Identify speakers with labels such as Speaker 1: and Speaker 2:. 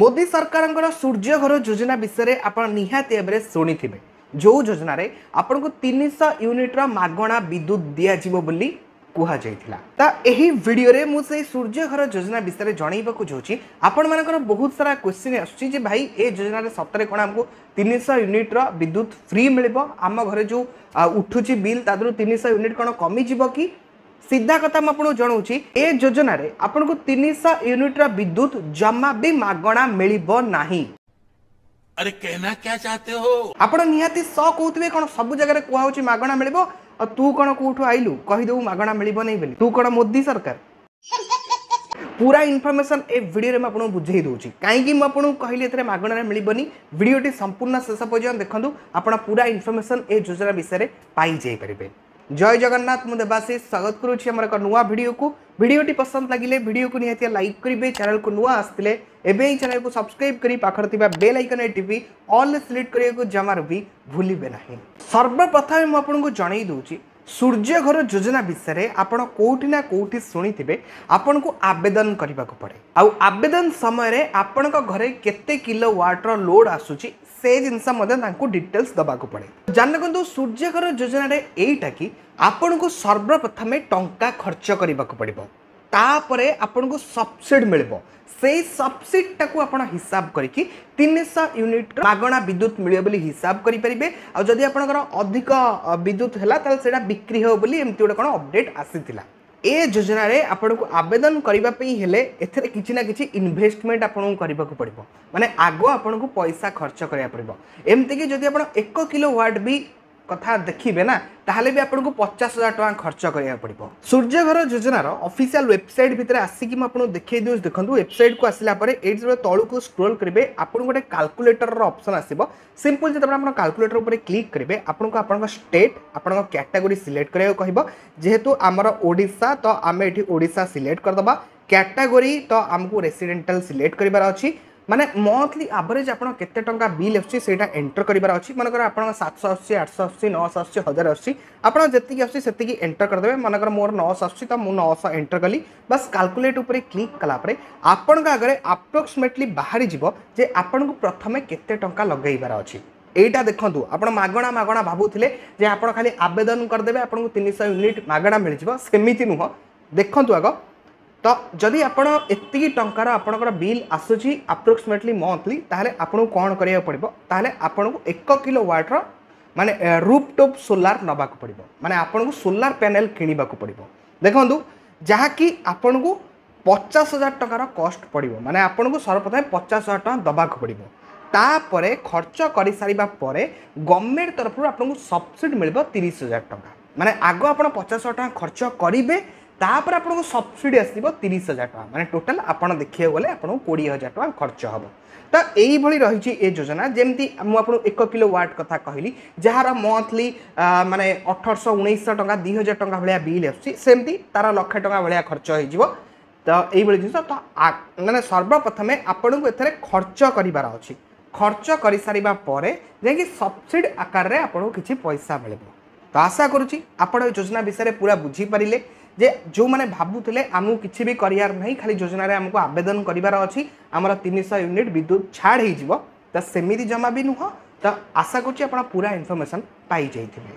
Speaker 1: ମୋଦି ସରକାରଙ୍କର ସୂର୍ଯ୍ୟ ଘର ଯୋଜନା ବିଷୟରେ ଆପଣ ନିହାତି ଭାବରେ ଶୁଣିଥିବେ ଯେଉଁ ଯୋଜନାରେ ଆପଣଙ୍କୁ ତିନିଶହ ୟୁନିଟ୍ର ମାଗଣା ବିଦ୍ୟୁତ୍ ଦିଆଯିବ ବୋଲି କୁହାଯାଇଥିଲା ତ ଏହି ଭିଡ଼ିଓରେ ମୁଁ ସେଇ ସୂର୍ଯ୍ୟ ଘର ଯୋଜନା ବିଷୟରେ ଜଣାଇବାକୁ ଚାହୁଁଛି ଆପଣମାନଙ୍କର ବହୁତ ସାରା କ୍ୱେଶ୍ଚିନ୍ ଆସୁଛି ଯେ ଭାଇ ଏ ଯୋଜନାରେ ସତରେ କ'ଣ ଆମକୁ ତିନିଶହ ୟୁନିଟ୍ର ବିଦ୍ୟୁତ୍ ଫ୍ରି ମିଳିବ ଆମ ଘରେ ଯେଉଁ ଉଠୁଛି ବିଲ୍ ତା ଦେହରୁ ତିନିଶହ ୟୁନିଟ୍ କ'ଣ କମିଯିବ କି ସିଧା କଥା ମୁଁ ଆପଣଙ୍କୁ ಜಣುಚಿ ଏ ଯୋଜନାରେ ଆପଣଙ୍କୁ ତିନିଶହ ୟୁନିଟ୍ର ବିଦ୍ୟୁତ ଜମା ବି ମାଗଣା ମିଳିବ ନାହିଁ ଆରେ କେନା କ୍ୟା ଚାହତେ ହୋ ଆପଣ ନିହାତି ସ କହୁଥିବେ କ'ଣ ସବୁ ଜାଗାରେ କୁହାହଉଛି ମାଗଣା ମିଳିବ ଆଉ ତୁ କ'ଣ କୋଉଠୁ ଆଇଲୁ କହିଦେବୁ ମାଗଣା ମିଳିବ ନାହିଁ ବୋଲି ତୁ କ'ଣ ମୋଦି ସରକାର ପୁରା ଇନଫର୍ମେସନ୍ ଏ ଭିଡ଼ିଓରେ ମୁଁ ଆପଣଙ୍କୁ ବୁଝେଇ ଦେଉଛି କାହିଁକି ମୁଁ ଆପଣଙ୍କୁ କହିଲି ଏଥିରେ ମାଗଣାରେ ମିଳିବନି ଭିଡ଼ିଓଟି ସମ୍ପୂର୍ଣ୍ଣ ଶେଷ ପର୍ଯ୍ୟନ୍ତ ଦେଖନ୍ତୁ ଆପଣ ପୁରା ଇନଫର୍ମେସନ୍ ଏ ଯୋଜନା ବିଷୟରେ ପାଇଯାଇପାରିବେ जय जगन्नाथ म दबा स्वागत गरुन निडियो भिडियो पसंद लागिले भिडियो निहति च्याने नसिले एउटा च्याने सब्सक्राइब गरि पाखर बेन एटि अल सेक्ट गरेको जमारि भुल सर्वप्रथम म आउन जनै देउँछु सूर्य घर जोजना विषयमा आउन को आवेदन गर्दा पढे आउ आवेदन समय आपणको घरे केत किलो वाटर लोड आसु ସେଇ ଜିନିଷ ମଧ୍ୟ ତାଙ୍କୁ ଡିଟେଲ୍ସ ଦେବାକୁ ପଡ଼େ ଜାଣିଦେଖନ୍ତୁ ସୂର୍ଯ୍ୟଘର ଯୋଜନାରେ ଏଇଟା କି ଆପଣଙ୍କୁ ସର୍ବପ୍ରଥମେ ଟଙ୍କା ଖର୍ଚ୍ଚ କରିବାକୁ ପଡ଼ିବ ତାପରେ ଆପଣଙ୍କୁ ସବସିଡ଼ ମିଳିବ ସେଇ ସବସିଡ଼ଟାକୁ ଆପଣ ହିସାବ କରିକି ତିନିଶହ ୟୁନିଟ୍ ମାଗଣା ବିଦ୍ୟୁତ୍ ମିଳିବ ବୋଲି ହିସାବ କରିପାରିବେ ଆଉ ଯଦି ଆପଣଙ୍କର ଅଧିକ ବିଦ୍ୟୁତ୍ ହେଲା ତାହେଲେ ସେଇଟା ବିକ୍ରି ହେବ ବୋଲି ଏମିତି ଗୋଟେ କ'ଣ ଅପଡ଼େଟ୍ ଆସିଥିଲା ଏ ଯୋଜନାରେ ଆପଣଙ୍କୁ ଆବେଦନ କରିବା ପାଇଁ ହେଲେ ଏଥିରେ କିଛି ନା କିଛି ଇନଭେଷ୍ଟମେଣ୍ଟ ଆପଣଙ୍କୁ କରିବାକୁ ପଡ଼ିବ ମାନେ ଆଗ ଆପଣଙ୍କୁ ପଇସା ଖର୍ଚ୍ଚ କରିବାକୁ ପଡ଼ିବ ଏମିତିକି ଯଦି ଆପଣ ଏକ କିଲୋ ୱାଟ୍ ବି কথা দেখিবে না তাহলে বি আপনক 50000 টাকা খরচ করিয়া পড়িব সূর্য ঘর যোজনাৰ অফিশিয়াল ওয়েবসাইট ভিতর আসি কি ম আপন দেখাই দিওছ দেখন্তু ওয়েবসাইট কো আসিলা পরে এৰ্ডে তলুক স্ক্রল করিবে আপনক একটা ক্যালকুলেটরৰ অপশন আসিব সিম্পল যে তেন আপন ক্যালকুলেটর ওপৰে ক্লিক করিবে আপনক আপনক স্টেট আপনক ক্যাটাগৰি সিলেক্ট কৰাই কহিবা যেহতু আমাৰ ওড়িশা ত আমি এতি ওড়িশা সিলেক্ট কৰ দবা ক্যাটাগৰি ত আমক ৰেসিডেনচিয়েল সিলেক্ট কৰিবৰ অচি মানে ମନ୍ଥଲି ଆଭରେଜ୍ ଆପଣ କେତେ ଟଙ୍କା ବିଲ୍ ଆସୁଛି ସେଇଟା ଏଣ୍ଟର କରିବାର ଅଛି ମନେକର ଆପଣଙ୍କ ସାତଶହ ଆସୁଛି ଆଠଶହ ଆସୁଛି ନଅଶହ ଆସୁଛି ହଜାର ଆସୁଛି ଆପଣ ଯେତିକି ଆସୁଛି ସେତିକି ଏଣ୍ଟର କରିଦେବେ ମନେକର ମୋର ନଅଶହ ଆସୁଛି ତ ମୁଁ ନଅଶହ ଏଣ୍ଟର କଲି ବାସ୍ କାଲକୁଲେଟ୍ ଉପରେ କ୍ଲିକ୍ କଲାପରେ ଆପଣଙ୍କ ଆଗରେ ଆପ୍ରୋକ୍ସିମେଟଲି ବାହାରିଯିବ ଯେ ଆପଣଙ୍କୁ ପ୍ରଥମେ କେତେ ଟଙ୍କା ଲଗାଇବାର ଅଛି এইটা দেখুন আপনার মাগণা মাগণা ভাবুলে যে আপনার খালি আবেদন করেদেবে আপনার তিনশহ ইউনিট মাগণা মিলিযোগ সেমিতি নুহ দেখুন আগ ତ ଯଦି ଆପଣ ଏତିକି ଟଙ୍କାର ଆପଣଙ୍କର ବିଲ୍ ଆସୁଛି ଆପ୍ରୋକ୍ସିମେଟଲି ମନ୍ଥଲି ତାହେଲେ ଆପଣଙ୍କୁ କ'ଣ କରିବାକୁ ପଡ଼ିବ ତାହେଲେ ଆପଣଙ୍କୁ ଏକ କିଲୋ ୱାଟ୍ର ମାନେ ରୁପ୍ ଟପ୍ ସୋଲାର ନେବାକୁ ପଡ଼ିବ ମାନେ ଆପଣଙ୍କୁ ସୋଲାର ପ୍ୟାନେଲ୍ କିଣିବାକୁ ପଡ଼ିବ ଦେଖନ୍ତୁ ଯାହାକି ଆପଣଙ୍କୁ ପଚାଶ ହଜାର ଟଙ୍କାର କଷ୍ଟ ପଡ଼ିବ ମାନେ ଆପଣଙ୍କୁ ସର୍ବପ୍ରଥମେ ପଚାଶ ହଜାର ଟଙ୍କା ଦେବାକୁ ପଡ଼ିବ ତାପରେ ଖର୍ଚ୍ଚ କରିସାରିବା ପରେ ଗଭର୍ଣ୍ଣମେଣ୍ଟ ତରଫରୁ ଆପଣଙ୍କୁ ସବସିଡ଼ି ମିଳିବ ତିରିଶ ହଜାର ଟଙ୍କା ମାନେ ଆଗ ଆପଣ ପଚାଶ ହଜାର ଟଙ୍କା ଖର୍ଚ୍ଚ କରିବେ তাপরে আপনার সবসিডি আসবে তিরিশ হাজার টাকা মানে টোটাল আপনার দেখে গেলে আপনার কোড়ি হাজার টাকা খরচ হব তো এইভাবে রয়েছে এ যোজনা যেমি আপনার এক কিলো ওয়াট কথা কহিলি যার মন্থলি মানে অঠরশ উনিশশ টাকা দুই হাজার টাকা ভাল বিল আসছে সেমি তার লক্ষে টাকা ভাল খরচ হয়ে যাব তো এইভাবে জিনিস তো মানে সর্বপ্রথমে আপনার এখানে খরচ করবার অছি খরচ করে সারা পরে যাই সবসিড আকারে আপনার কিছু পয়সা মিলব তো আশা করুছি আপনার এই যোজনা বিষয়ে পুরা বুঝিপারে ଯେ ଯେଉଁମାନେ ଭାବୁଥିଲେ ଆମକୁ କିଛି ବି କରିବାର ନାହିଁ ଖାଲି ଯୋଜନାରେ ଆମକୁ ଆବେଦନ କରିବାର ଅଛି ଆମର ତିନିଶହ ୟୁନିଟ୍ ବିଦ୍ୟୁତ୍ ଛାଡ଼ ହେଇଯିବ ତ ସେମିତି ଜମା ବି ନୁହଁ ତ ଆଶା କରୁଛି ଆପଣ ପୁରା ଇନଫର୍ମେସନ୍ ପାଇଯାଇଥିବେ